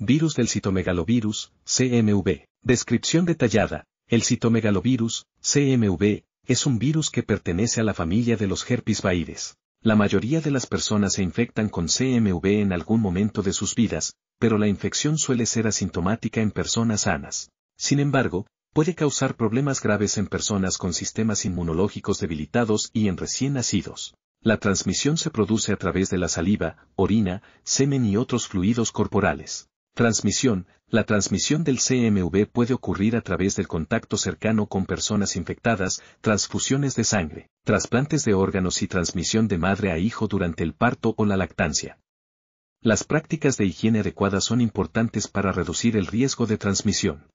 Virus del citomegalovirus, CMV. Descripción detallada. El citomegalovirus, CMV, es un virus que pertenece a la familia de los herpes vaides. La mayoría de las personas se infectan con CMV en algún momento de sus vidas, pero la infección suele ser asintomática en personas sanas. Sin embargo, puede causar problemas graves en personas con sistemas inmunológicos debilitados y en recién nacidos. La transmisión se produce a través de la saliva, orina, semen y otros fluidos corporales. Transmisión. La transmisión del CMV puede ocurrir a través del contacto cercano con personas infectadas, transfusiones de sangre, trasplantes de órganos y transmisión de madre a hijo durante el parto o la lactancia. Las prácticas de higiene adecuadas son importantes para reducir el riesgo de transmisión.